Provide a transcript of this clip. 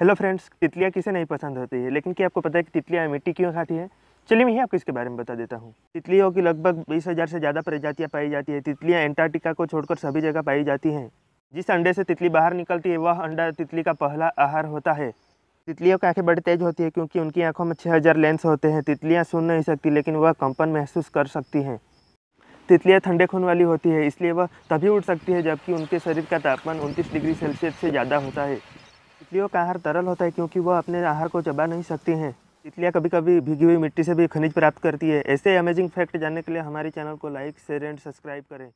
hello friends तितलियाँ किसे नहीं पसंद होती है लेकिन क्या आपको पता है कि तितलियाँ मिट्टी क्यों खाती है चलिए मैं ही आपको इसके बारे में बता देता हूँ तितलियों की लगभग बीस हज़ार से ज़्यादा प्रजातियाँ पाई जाती है तितलियाँ एंटार्क्टिका को छोड़कर सभी जगह पाई जाती हैं जिस अंडे से तितली बाहर निकलती है वह अंडा तितली का पहला आहार होता है तितलियों की आँखें बड़ी तेज होती है क्योंकि उनकी आँखों में छः हज़ार लेंस होते हैं तितलियाँ सुन नहीं सकती लेकिन वह कंपन महसूस कर सकती हैं तितलियाँ ठंडे खून वाली होती है इसलिए वह तभी उड़ सकती है जबकि उनके शरीर का तापमान उनतीस डिग्री सेल्सियस से ज़्यादा होता है तितलियों का आहार तरल होता है क्योंकि वह अपने आहार को चबा नहीं सकती हैं तितलियाँ कभी कभी भीगी हुई मिट्टी से भी खनिज प्राप्त करती है ऐसे अमेजिंग फैक्ट जानने के लिए हमारे चैनल को लाइक शेयर एंड सब्सक्राइब करें